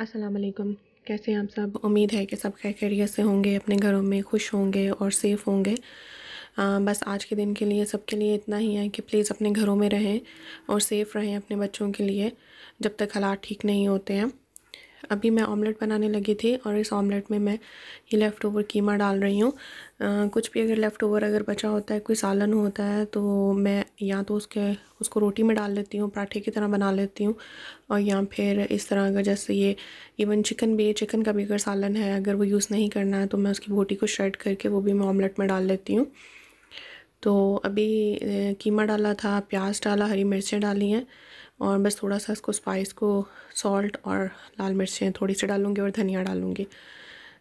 अस्सलाम वालेकुम कैसे हैं आप सब उम्मीद है कि सब खैर खैरियत से होंगे अपने घरों में खुश होंगे और सेफ़ होंगे आ, बस आज के दिन के लिए सबके लिए इतना ही है कि प्लीज़ अपने घरों में रहें और सेफ़ रहें अपने बच्चों के लिए जब तक हालात ठीक नहीं होते हैं अभी मैं ऑमलेट बनाने लगी थी और इस ऑमलेट में मैं ये लेफ़्ट ओवर कीमा डाल रही हूँ कुछ भी अगर लेफ़्ट ओवर अगर बचा होता है कोई सालन होता है तो मैं या तो उसके उसको रोटी में डाल लेती हूँ पराठे की तरह बना लेती हूँ और या फिर इस तरह अगर जैसे ये इवन चिकन भी चिकन का भी अगर सालन है अगर वो यूज़ नहीं करना है तो मैं उसकी बोटी को श्रेड करके वो भी मैं ऑमलेट में डाल लेती हूँ तो अभी कीमा डाला था प्याज डाला हरी मिर्चें डाली हैं और बस थोड़ा सा इसको स्पाइस को सॉल्ट और लाल मिर्चें थोड़ी सी डालूँगी और धनिया डालूँगी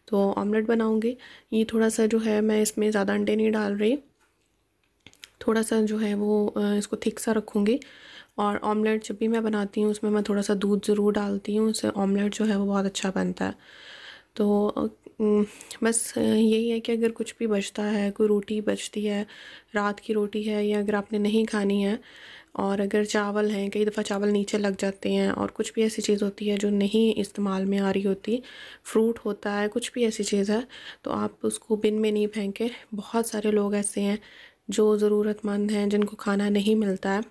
तो ऑमलेट बनाऊँगी ये थोड़ा सा जो है मैं इसमें ज़्यादा अंडे नहीं डाल रही थोड़ा सा जो है वो इसको थिक सा रखूँगी और ऑमलेट जब भी मैं बनाती हूँ उसमें मैं थोड़ा सा दूध ज़रूर डालती हूँ उससे ऑमलेट जो है वो बहुत अच्छा बनता है तो बस यही है कि अगर कुछ भी बचता है कोई रोटी बचती है रात की रोटी है या अगर आपने नहीं खानी है और अगर चावल हैं कई दफ़ा चावल नीचे लग जाते हैं और कुछ भी ऐसी चीज़ होती है जो नहीं इस्तेमाल में आ रही होती फ्रूट होता है कुछ भी ऐसी चीज़ है तो आप उसको बिन में नहीं फेंकें बहुत सारे लोग ऐसे हैं जो ज़रूरतमंद हैं जिनको खाना नहीं मिलता है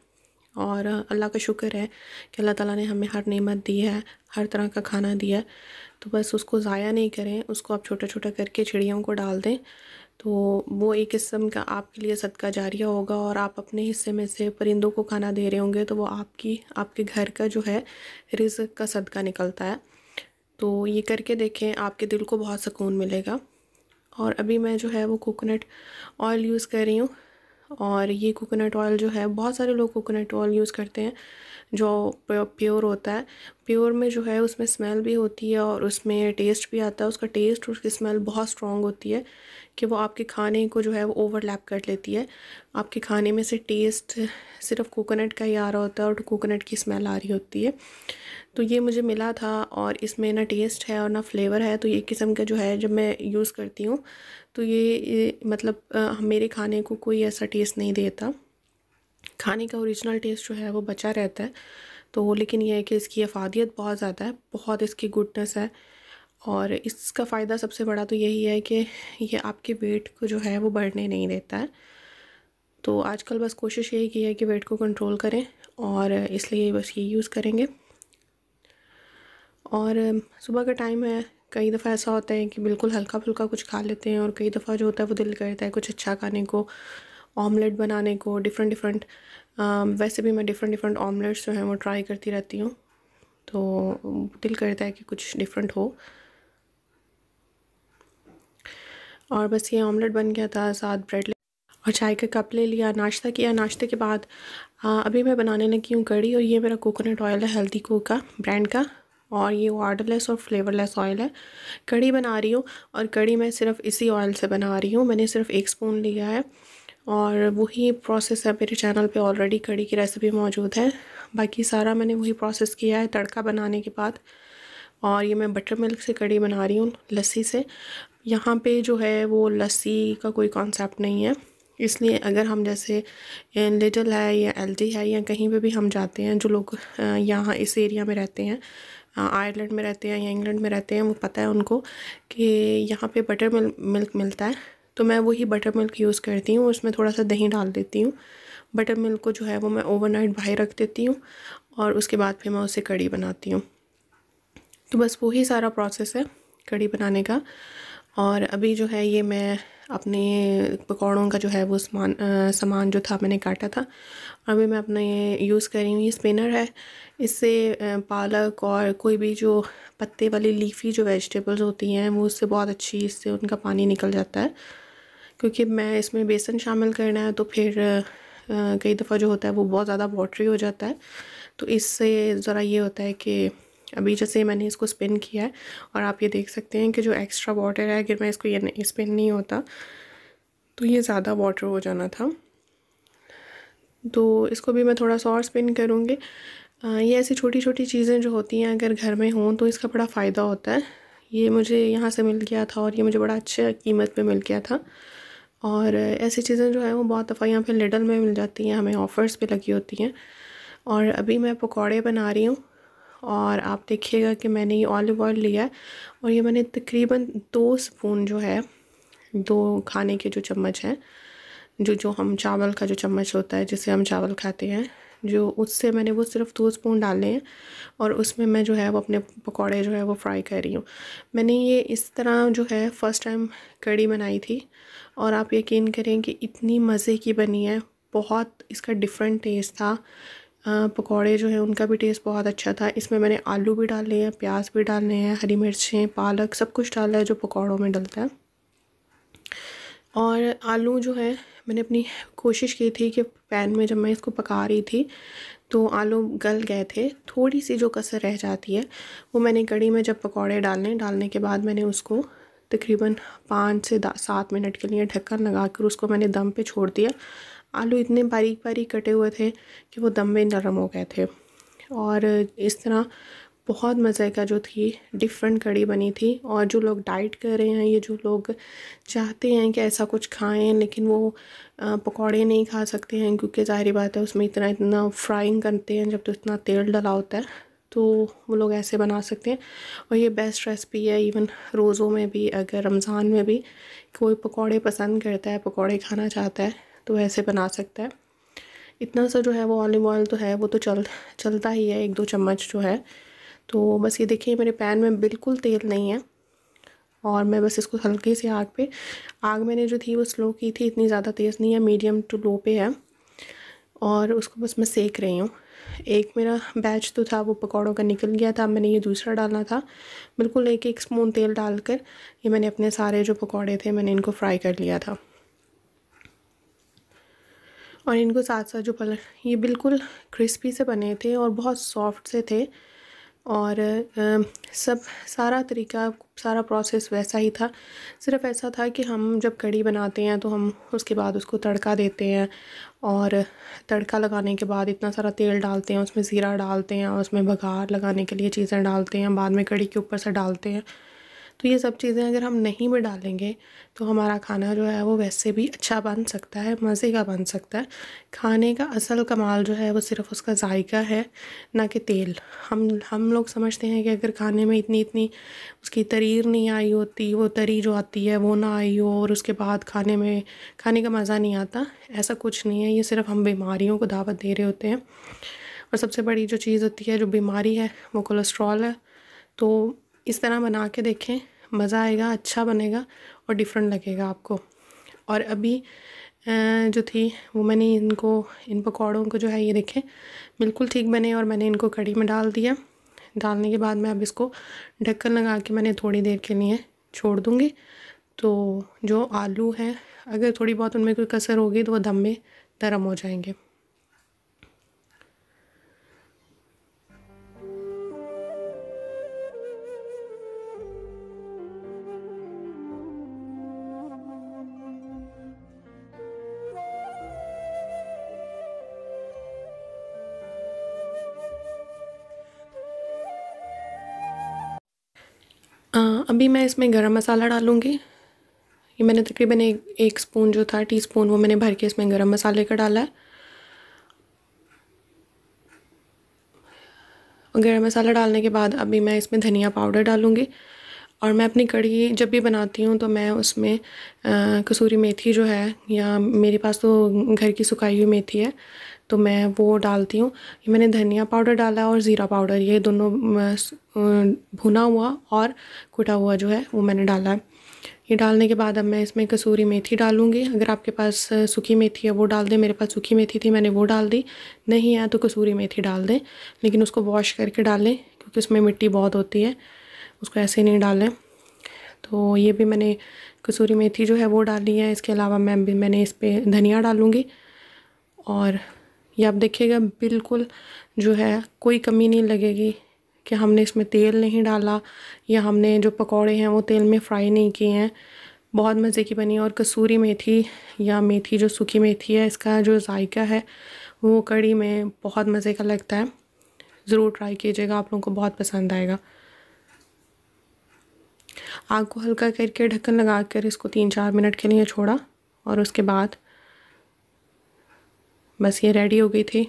और अल्लाह का शुक्र है कि अल्लाह ताला ने हमें हर नेमत दी है हर तरह का खाना दिया है तो बस उसको ज़ाया नहीं करें उसको आप छोटा छोटा करके चिड़ियों को डाल दें तो वो एक किस्म का आपके लिए सदका जारिया होगा और आप अपने हिस्से में से परिंदों को खाना दे रहे होंगे तो वो आपकी आपके घर का जो है रिज़ का सदका निकलता है तो ये करके देखें आपके दिल को बहुत सुकून मिलेगा और अभी मैं जो है वो कोकोनट ऑयल यूज़ कर रही हूँ और ये कोकोनट ऑयल जो है बहुत सारे लोग कोकोनट ऑयल यूज़ करते हैं जो प्योर होता है प्योर में जो है उसमें स्मेल भी होती है और उसमें टेस्ट भी आता है उसका टेस्ट उसकी स्मेल बहुत स्ट्रॉन्ग होती है कि वो आपके खाने को जो है वो ओवरलैप कर लेती है आपके खाने में से टेस्ट सिर्फ कोकोनट का ही आ रहा होता है और कोकोनट की स्मेल आ रही होती है तो ये मुझे मिला था और इसमें ना टेस्ट है और ना फ्लेवर है तो ये किस्म का जो है जब मैं यूज़ करती हूँ तो ये, ये मतलब आ, मेरे खाने को कोई ऐसा टेस्ट नहीं देता खाने का ओरिजिनल टेस्ट जो है वो बचा रहता है तो लेकिन यह है कि इसकी अफादियत बहुत ज़्यादा है बहुत इसकी गुडनेस है और इसका फ़ायदा सबसे बड़ा तो यही है कि ये आपके वेट को जो है वो बढ़ने नहीं देता है तो आजकल बस कोशिश यही की है कि वेट को कंट्रोल करें और इसलिए बस ये यूज़ करेंगे और सुबह का टाइम है कई दफ़ा ऐसा होता है कि बिल्कुल हल्का फुल्का कुछ खा लेते हैं और कई दफ़ा जो होता है वो दिल करता है कुछ अच्छा खाने को ऑमलेट बनाने को डिफरेंट डिफरेंट वैसे भी मैं डिफरेंट डिफरेंट ऑमलेट्स जो हैं वो ट्राई करती रहती हूँ तो दिल करता है कि कुछ डिफरेंट हो और बस ये ऑमलेट बन गया था साथ ब्रेड और चाय का कप ले लिया नाश्ता किया नाश्ते के बाद आ, अभी मैं बनाने लगी हूँ कड़ी और ये मेरा कोकोनट ऑयल है हेल्दी को का ब्रांड का और ये वाटरलेस और फ्लेवरलेस ऑयल है कड़ी बना रही हूँ और कड़ी मैं सिर्फ इसी ऑयल से बना रही हूँ मैंने सिर्फ एक स्पून लिया है और वही प्रोसेस है मेरे चैनल पे ऑलरेडी कड़ी की रेसिपी मौजूद है बाकी सारा मैंने वही प्रोसेस किया है तड़का बनाने के बाद और ये मैं बटर मिल्क से कड़ी बना रही हूँ लस्सी से यहाँ पे जो है वो लस्सी का कोई कॉन्सेप्ट नहीं है इसलिए अगर हम जैसे लिटल है या एल है या कहीं पे भी हम जाते हैं जो लोग यहाँ इस एरिया में रहते हैं आयरलैंड में रहते हैं या इंग्लैंड में रहते हैं वो पता है उनको कि यहाँ पे बटर मिल, मिल्क मिलता है तो मैं वही बटर मिल्क यूज़ करती हूँ उसमें थोड़ा सा दही डाल देती हूँ बटर मिल्क को जो है वो मैं ओवरनाइट बाहर रख देती हूँ और उसके बाद फिर मैं उसे कड़ी बनाती हूँ तो बस वही सारा प्रोसेस है कड़ी बनाने का और अभी जो है ये मैं अपने पकौड़ों का जो है वो सामान सामान जो था मैंने काटा था अभी मैं अपने यूज़ कर रही हूँ ये स्पिनर है इससे पालक और कोई भी जो पत्ते वाली लीफी जो वेजिटेबल्स होती हैं वो उससे बहुत अच्छी इससे उनका पानी निकल जाता है क्योंकि मैं इसमें बेसन शामिल करना है तो फिर कई दफ़ा जो होता है वो बहुत ज़्यादा वाटरी हो जाता है तो इससे ज़रा ये होता है कि अभी जैसे मैंने इसको स्पिन किया है और आप ये देख सकते हैं कि जो एक्स्ट्रा वाटर है अगर मैं इसको ये नहीं स्पिन नहीं होता तो ये ज़्यादा वाटर हो जाना था तो इसको भी मैं थोड़ा सा और स्पिन करूँगी ये ऐसी छोटी छोटी चीज़ें जो होती हैं अगर घर में हों तो इसका बड़ा फ़ायदा होता है ये मुझे यहाँ से मिल गया था और ये मुझे बड़ा अच्छे कीमत पर मिल गया था और ऐसी चीज़ें जो है वो बहुत दफ़ा यहाँ पर लिडल में मिल जाती हैं हमें ऑफ़र्स पर लगी होती हैं और अभी मैं पकौड़े बना रही हूँ और आप देखिएगा कि मैंने ये ऑलिव ऑयल लिया है और ये मैंने तकरीबन दो स्पून जो है दो खाने के जो चम्मच हैं जो जो हम चावल का जो चम्मच होता है जिससे हम चावल खाते हैं जो उससे मैंने वो सिर्फ दो स्पून डाले हैं और उसमें मैं जो है वो अपने पकौड़े जो है वो फ्राई कर रही हूँ मैंने ये इस तरह जो है फ़र्स्ट टाइम कड़ी बनाई थी और आप यकीन करें कि इतनी मज़े की बनी है बहुत इसका डिफरेंट टेस्ट था पकौड़े जो है उनका भी टेस्ट बहुत अच्छा था इसमें मैंने आलू भी डाले हैं प्याज भी डालने हैं हरी मिर्चें पालक सब कुछ डाला है जो पकौड़ों में डलता है और आलू जो है मैंने अपनी कोशिश की थी कि पैन में जब मैं इसको पका रही थी तो आलू गल गए थे थोड़ी सी जो कसर रह जाती है वो मैंने कड़ी में जब पकौड़े डालने डालने के बाद मैंने उसको तकरीबन पाँच से सात मिनट के लिए ढक्कन लगा कर उसको मैंने दम पे छोड़ दिया आलू इतने बारीक बारीक कटे हुए थे कि वो दम में नरम हो गए थे और इस तरह बहुत मज़े का जो थी डिफरेंट कड़ी बनी थी और जो लोग डाइट कर रहे हैं ये जो लोग चाहते हैं कि ऐसा कुछ खाएं लेकिन वो पकौड़े नहीं खा सकते हैं क्योंकि ज़ाहरी बात है उसमें इतना इतना फ्राइंग करते हैं जब तो इतना तेल डला होता है तो वो लोग ऐसे बना सकते हैं और ये बेस्ट रेसिपी है इवन रोज़ों में भी अगर रमज़ान में भी कोई पकौड़े पसंद करता है पकौड़े खाना चाहता है तो ऐसे बना सकता है इतना सा जो है वो ऑलिव ऑयल तो है वो तो चल चलता ही है एक दो चम्मच जो है तो बस ये देखिए मेरे पैन में बिल्कुल तेल नहीं है और मैं बस इसको हल्के से आग पे आग मैंने जो थी वो स्लो की थी इतनी ज़्यादा तेज़ नहीं है मीडियम टू लो पे है और उसको बस मैं सेक रही हूँ एक मेरा बैच तो था वो पकौड़ों का निकल गया था मैंने ये दूसरा डालना था बिल्कुल एक एक स्पून तेल डालकर ये मैंने अपने सारे जो पकौड़े थे मैंने इनको फ्राई कर लिया था और इनको साथ साथ जो पलट ये बिल्कुल क्रिस्पी से बने थे और बहुत सॉफ्ट से थे और सब सारा तरीका सारा प्रोसेस वैसा ही था सिर्फ ऐसा था कि हम जब कड़ी बनाते हैं तो हम उसके बाद उसको तड़का देते हैं और तड़का लगाने के बाद इतना सारा तेल डालते हैं उसमें ज़ीरा डालते हैं और उसमें बघार लगाने के लिए चीज़ें डालते हैं बाद में कड़ी के ऊपर से डालते हैं तो ये सब चीज़ें अगर हम नहीं भी डालेंगे तो हमारा खाना जो है वो वैसे भी अच्छा बन सकता है मज़े का बन सकता है खाने का असल कमाल जो है वो सिर्फ़ उसका जायका है ना कि तेल हम हम लोग समझते हैं कि अगर खाने में इतनी इतनी उसकी तरीर नहीं आई होती वो तरी जो आती है वो ना आई हो और उसके बाद खाने में खाने का मज़ा नहीं आता ऐसा कुछ नहीं है ये सिर्फ़ हम बीमारियों को दावत दे रहे होते हैं और सबसे बड़ी जो चीज़ होती है जो बीमारी है वो कोलेस्ट्रॉल है तो इस तरह बना के देखें मज़ा आएगा अच्छा बनेगा और डिफरेंट लगेगा आपको और अभी जो थी वो मैंने इनको इन पकौड़ों को जो है ये देखें बिल्कुल ठीक बने और मैंने इनको कड़ी में डाल दिया डालने के बाद मैं अब इसको ढक्कन लगा के मैंने थोड़ी देर के लिए छोड़ दूँगी तो जो आलू हैं अगर थोड़ी बहुत उनमें कोई कसर होगी तो वो दम में नरम हो जाएंगे अभी मैं इसमें गरम मसाला डालूँगी ये मैंने तकरीबन एक एक स्पून जो था टी स्पून वो मैंने भर के इसमें गरम मसाले का डाला है और गरम मसाला डालने के बाद अभी मैं इसमें धनिया पाउडर डालूँगी और मैं अपनी कढ़ी जब भी बनाती हूँ तो मैं उसमें आ, कसूरी मेथी जो है या मेरे पास तो घर की सुखाई हुई मेथी है तो मैं वो डालती हूँ मैंने धनिया पाउडर डाला और ज़ीरा पाउडर ये दोनों भुना हुआ और कुटा हुआ जो है वो मैंने डाला है ये डालने के बाद अब मैं इसमें कसूरी मेथी डालूँगी अगर आपके पास सूखी मेथी है वो डाल दें मेरे पास सूखी मेथी थी मैंने वो डाल दी नहीं है तो कसूरी मेथी डाल दें लेकिन उसको वॉश करके डालें क्योंकि उसमें मिट्टी बहुत होती है उसको ऐसे नहीं डालें तो ये भी मैंने कसूरी मेथी जो है वो डाली है इसके अलावा मैं भी मैंने इस पर धनिया डालूँगी और ये आप देखिएगा बिल्कुल जो है कोई कमी नहीं लगेगी कि हमने इसमें तेल नहीं डाला या हमने जो पकौड़े हैं वो तेल में फ्राई नहीं किए हैं बहुत मज़े की बनी और कसूरी मेथी या मेथी जो सूखी मेथी है इसका जो जायका है वो कड़ी में बहुत मज़े का लगता है ज़रूर ट्राई कीजिएगा आप लोगों को बहुत पसंद आएगा आग को हल्का करके ढक्कन लगा कर इसको तीन चार मिनट के लिए छोड़ा और उसके बाद बस ये रेडी हो गई थी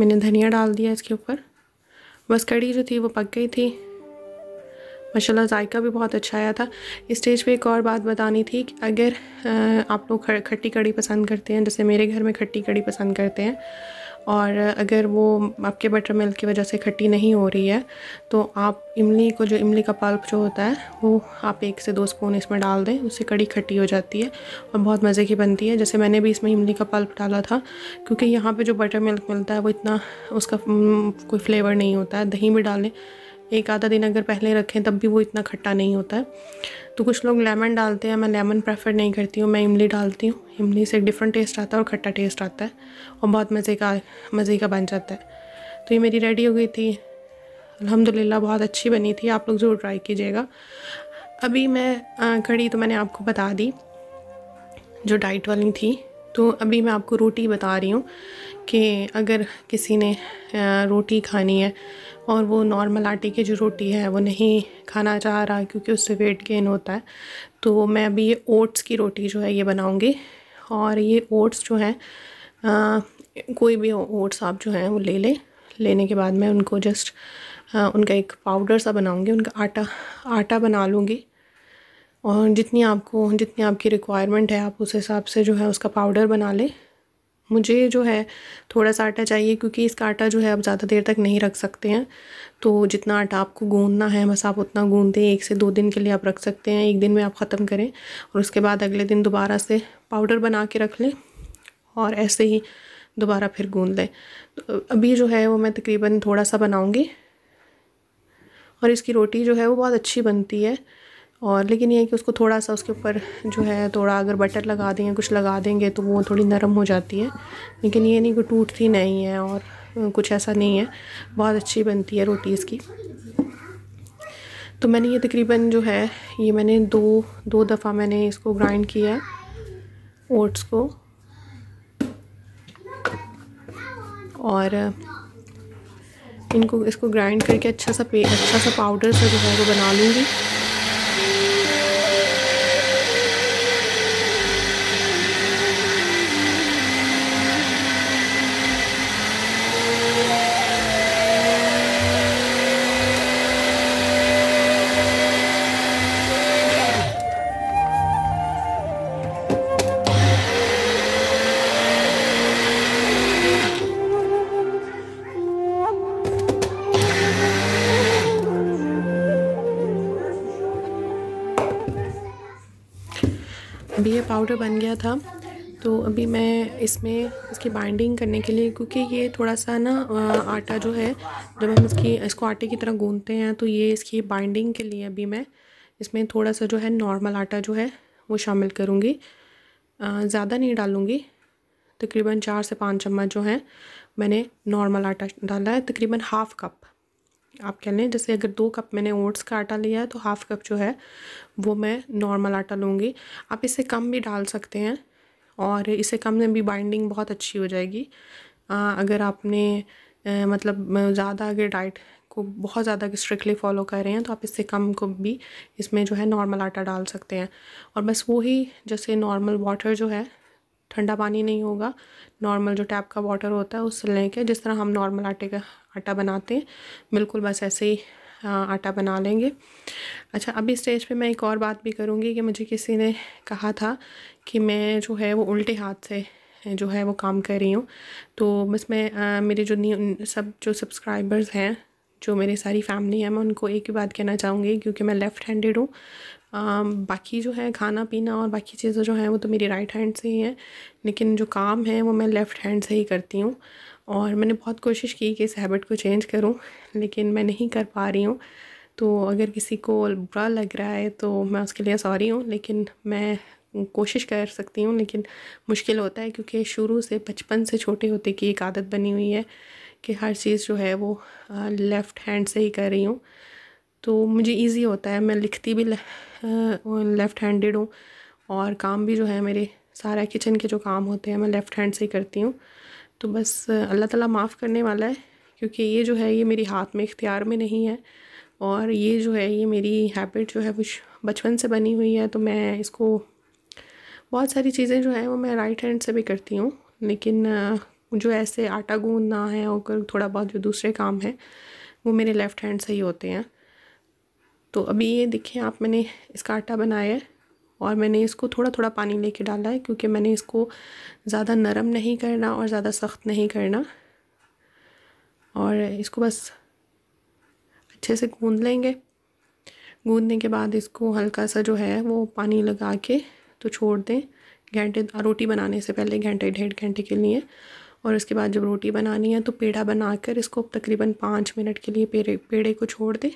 मैंने धनिया डाल दिया इसके ऊपर बस कड़ी जो थी वो पक गई थी माशाल्लाह जायका भी बहुत अच्छा आया था स्टेज पे एक और बात बतानी थी कि अगर आप लोग खट्टी कड़ी पसंद करते हैं जैसे मेरे घर में खट्टी कड़ी पसंद करते हैं और अगर वो आपके बटर मिल्क की वजह से खट्टी नहीं हो रही है तो आप इमली को जो इमली का पल्प जो होता है वो आप एक से दो स्पून इसमें डाल दें उससे कड़ी खट्टी हो जाती है और बहुत मज़े की बनती है जैसे मैंने भी इसमें इमली का पल्प डाला था क्योंकि यहाँ पे जो बटर मिल्क मिलता है वो इतना उसका कोई फ्लेवर नहीं होता है दही भी डालें एक आधा दिन अगर पहले रखें तब भी वो इतना खट्टा नहीं होता है तो कुछ लोग लेमन डालते हैं मैं लेमन प्रेफर नहीं करती हूँ मैं इमली डालती हूँ इमली से एक डिफरेंट टेस्ट आता है और खट्टा टेस्ट आता है और बहुत मज़े का मज़े का बन जाता है तो ये मेरी रेडी हो गई थी अलहमदिल्ला बहुत अच्छी बनी थी आप लोग ज़रूर ट्राई कीजिएगा अभी मैं खड़ी तो मैंने आपको बता दी जो डाइट वाली थी तो अभी मैं आपको रोटी बता रही हूँ कि अगर किसी ने रोटी खानी है और वो नॉर्मल आटे की जो रोटी है वो नहीं खाना चाह रहा क्योंकि उससे वेट गेन होता है तो मैं अभी ये ओट्स की रोटी जो है ये बनाऊँगी और ये ओट्स जो हैं कोई भी ओट्स आप जो हैं वो ले लें लेने के बाद मैं उनको जस्ट उनका एक पाउडर सा बनाऊँगी उनका आटा आटा बना लूँगी और जितनी आपको जितनी आपकी रिक्वायरमेंट है आप उस हिसाब से जो है उसका पाउडर बना लें मुझे जो है थोड़ा सा आटा चाहिए क्योंकि इसका आटा जो है आप ज़्यादा देर तक नहीं रख सकते हैं तो जितना आटा आपको गूंदना है बस आप उतना गूंदें दें एक से दो दिन के लिए आप रख सकते हैं एक दिन में आप ख़त्म करें और उसके बाद अगले दिन दोबारा से पाउडर बना के रख लें और ऐसे ही दोबारा फिर गूँध लें तो अभी जो है वो मैं तकरीबन थोड़ा सा बनाऊँगी और इसकी रोटी जो है वो बहुत अच्छी बनती है और लेकिन ये है कि उसको थोड़ा सा उसके ऊपर जो है थोड़ा अगर बटर लगा देंगे कुछ लगा देंगे तो वो थोड़ी नरम हो जाती है लेकिन ये नहीं कि टूटती नहीं है और कुछ ऐसा नहीं है बहुत अच्छी बनती है रोटी इसकी तो मैंने ये तकरीबन जो है ये मैंने दो दो दफ़ा मैंने इसको ग्राइंड किया है ओट्स को और इनको इसको ग्राइंड करके अच्छा सा पे अच्छा सा पाउडर सा जो है वो बना लूँगी पाउडर बन गया था तो अभी मैं इसमें इसकी बाइंडिंग करने के लिए क्योंकि ये थोड़ा सा ना आटा जो है जब हम इसकी इसको आटे की तरह गूंदते हैं तो ये इसकी बाइंडिंग के लिए अभी मैं इसमें थोड़ा सा जो है नॉर्मल आटा जो है वो शामिल करूँगी ज़्यादा नहीं डालूँगी तकरीबन चार से पाँच चम्मच जो है मैंने नॉर्मल आटा डाला है तकरीबन हाफ़ कप आप कह लें जैसे अगर दो कप मैंने ओट्स का आटा लिया है तो हाफ़ कप जो है वो मैं नॉर्मल आटा लूँगी आप इसे कम भी डाल सकते हैं और इसे कम में भी बाइंडिंग बहुत अच्छी हो जाएगी आ, अगर आपने आ, मतलब ज़्यादा अगर डाइट को बहुत ज़्यादा स्ट्रिक्टली फॉलो कर रहे हैं तो आप इससे कम को भी इसमें जो है नॉर्मल आटा डाल सकते हैं और बस वही जैसे नॉर्मल वाटर जो है ठंडा पानी नहीं होगा नॉर्मल जो टैप का वाटर होता है उससे लेके जिस तरह हम नॉर्मल आटे का आटा बनाते हैं बिल्कुल बस ऐसे ही आटा बना लेंगे अच्छा अभी स्टेज पे मैं एक और बात भी करूँगी कि मुझे किसी ने कहा था कि मैं जो है वो उल्टे हाथ से जो है वो काम कर रही हूँ तो बस मैं आ, मेरे जो न्यू सब जो सब्सक्राइबर्स हैं जो मेरी सारी फैमिली है मैं उनको एक ही बात कहना चाहूँगी क्योंकि मैं लेफ़्ट हैंडेड हूँ बाकी जो है खाना पीना और बाकी चीज़ें जो हैं वो तो मेरी राइट हैंड से ही हैं लेकिन जो काम है वो मैं लेफ़्ट हैंड से ही करती हूँ और मैंने बहुत कोशिश की कि इस हैबिट को चेंज करूँ लेकिन मैं नहीं कर पा रही हूँ तो अगर किसी को बुरा लग रहा है तो मैं उसके लिए सॉरी हूँ लेकिन मैं कोशिश कर सकती हूँ लेकिन मुश्किल होता है क्योंकि शुरू से बचपन से छोटे होते की एक आदत बनी हुई है कि हर चीज़ जो है वो लेफ़्ट हैंड से ही कर रही हूँ तो मुझे ईज़ी होता है मैं लिखती भी लेफ़्ट हैंडेड हूँ और काम भी जो है मेरे सारा किचन के जो काम होते हैं मैं लेफ़्ट हैंड से ही करती हूँ तो बस अल्लाह ताला माफ़ करने वाला है क्योंकि ये जो है ये मेरी हाथ में इख्तियार में नहीं है और ये जो है ये मेरी हैबिट जो है कुछ बचपन से बनी हुई है तो मैं इसको बहुत सारी चीज़ें जो है वो मैं राइट हैंड से भी करती हूँ लेकिन जो ऐसे आटा गूंदना है और थोड़ा बहुत जो दूसरे काम हैं वो मेरे लेफ़्ट हैंड से ही होते हैं तो अभी ये देखिए आप मैंने इसका आटा बनाया है और मैंने इसको थोड़ा थोड़ा पानी लेके डाला है क्योंकि मैंने इसको ज़्यादा नरम नहीं करना और ज़्यादा सख्त नहीं करना और इसको बस अच्छे से गूँध लेंगे गूँधने के बाद इसको हल्का सा जो है वो पानी लगा के तो छोड़ दें घंटे रोटी बनाने से पहले घंटे डेढ़ घंटे के लिए और उसके बाद जब रोटी बनानी है तो पेड़ा बनाकर इसको तकरीबन पाँच मिनट के लिए पेड़े पेड़े को छोड़ दें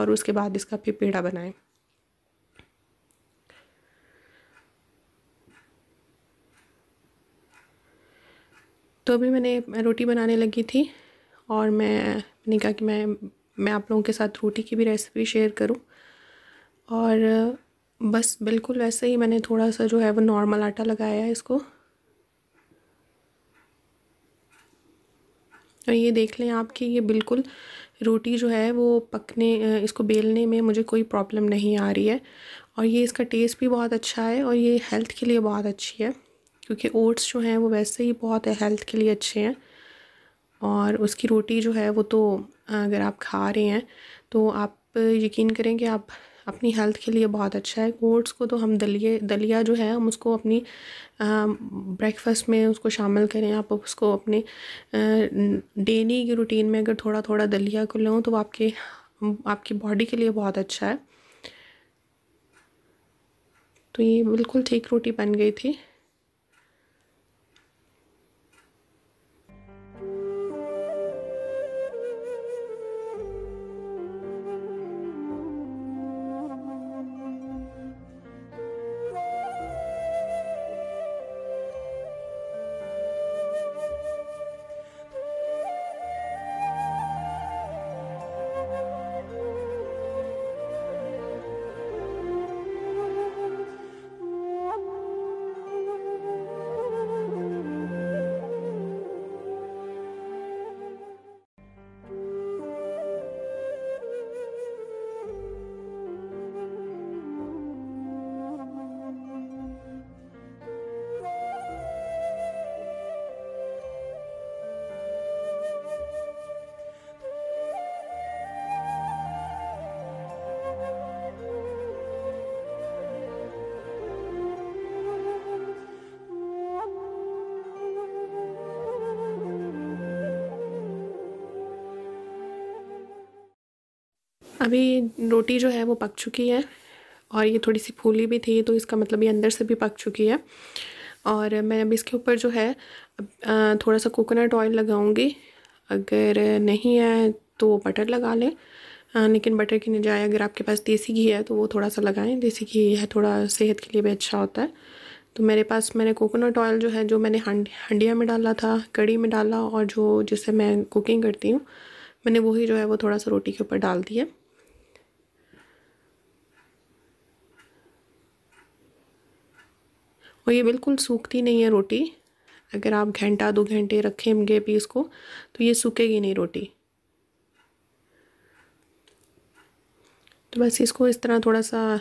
और उसके बाद इसका फिर पेड़ा बनाएं तो अभी मैंने रोटी बनाने लगी थी और मैं मैंने कहा कि मैं मैं आप लोगों के साथ रोटी की भी रेसिपी शेयर करूं और बस बिल्कुल वैसे ही मैंने थोड़ा सा जो है वो नॉर्मल आटा लगाया है इसको और ये देख लें आप कि ये बिल्कुल रोटी जो है वो पकने इसको बेलने में मुझे कोई प्रॉब्लम नहीं आ रही है और ये इसका टेस्ट भी बहुत अच्छा है और ये हेल्थ के लिए बहुत अच्छी है क्योंकि ओट्स जो हैं वो वैसे ही बहुत हेल्थ के लिए अच्छे हैं और उसकी रोटी जो है वो तो अगर आप खा रहे हैं तो आप यकीन करें कि आप अपनी हेल्थ के लिए बहुत अच्छा है ओट्स को तो हम दलिए दलिया जो है हम उसको अपनी ब्रेकफास्ट में उसको शामिल करें आप उसको अपने डेली की रूटीन में अगर थोड़ा थोड़ा दलिया को लें तो आपके आपकी बॉडी के लिए बहुत अच्छा है तो ये बिल्कुल ठीक रोटी बन गई थी अभी रोटी जो है वो पक चुकी है और ये थोड़ी सी फूली भी थी तो इसका मतलब ये अंदर से भी पक चुकी है और मैं अब इसके ऊपर जो है थोड़ा सा कोकोनट ऑयल लगाऊंगी अगर नहीं है तो बटर लगा लें लेकिन बटर की नजाय अगर आपके पास देसी घी है तो वो थोड़ा सा लगाएं देसी घी है थोड़ा सेहत के लिए भी अच्छा होता है तो मेरे पास मैंने कोकोनट ऑयल जो है जो मैंने हंडिया में डाला था कड़ी में डाला और जो जिससे मैं कुकिंग करती हूँ मैंने वही जो है वो थोड़ा सा रोटी के ऊपर डाल दिया और ये बिल्कुल सूखती नहीं है रोटी अगर आप घंटा दो घंटे रखेंगे भी इसको तो ये सूखेगी नहीं रोटी तो बस इसको इस तरह थोड़ा सा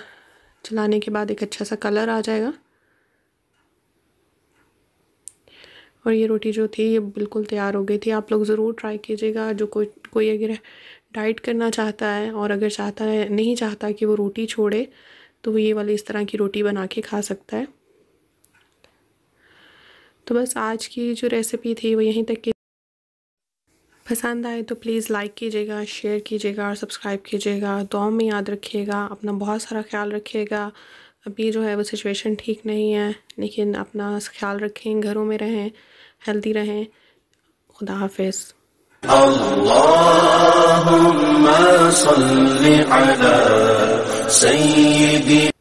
चलाने के बाद एक अच्छा सा कलर आ जाएगा और ये रोटी जो थी ये बिल्कुल तैयार हो गई थी आप लोग ज़रूर ट्राई कीजिएगा जो कोई कोई अगर डाइट करना चाहता है और अगर चाहता है नहीं चाहता कि वो रोटी छोड़े तो वो ये वाली इस तरह की रोटी बना के खा सकता है तो बस आज की जो रेसिपी थी वो यहीं तक की पसंद आए तो प्लीज़ लाइक कीजिएगा शेयर कीजिएगा और सब्सक्राइब कीजिएगा दुआ में याद रखिएगा अपना बहुत सारा ख्याल रखिएगा अभी जो है वो सिचुएशन ठीक नहीं है लेकिन अपना ख्याल रखें घरों में रहें हेल्दी रहें खुदा हाफ